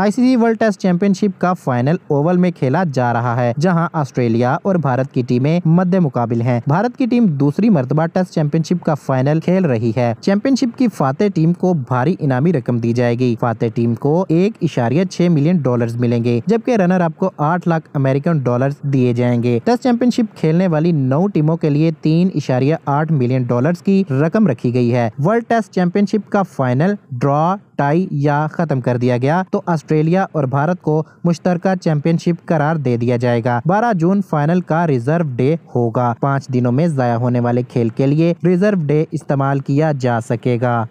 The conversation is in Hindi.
आईसीसी वर्ल्ड टेस्ट चैंपियनशिप का फाइनल ओवल में खेला जा रहा है जहां ऑस्ट्रेलिया और भारत की टीमें मध्य मुकाबिल हैं। भारत की टीम दूसरी मरतबा टेस्ट चैंपियनशिप का फाइनल खेल रही है चैंपियनशिप की फाते टीम को भारी इनामी रकम दी जाएगी फाते टीम को एक इशारिया छह मिलियन डॉलर मिलेंगे जबकि रनर आपको आठ लाख अमेरिकन डॉलर दिए जाएंगे टेस्ट चैंपियनशिप खेलने वाली नौ टीमों के लिए तीन इशारिया आठ मिलियन डॉलर की रकम रखी गयी है वर्ल्ड टेस्ट चैंपियनशिप का फाइनल ड्रॉ टाई या खत्म कर दिया गया तो ऑस्ट्रेलिया और भारत को मुश्तर चैंपियनशिप करार दे दिया जाएगा बारह जून फाइनल का रिजर्व डे होगा पाँच दिनों में जया होने वाले खेल के लिए रिजर्व डे इस्तेमाल किया जा सकेगा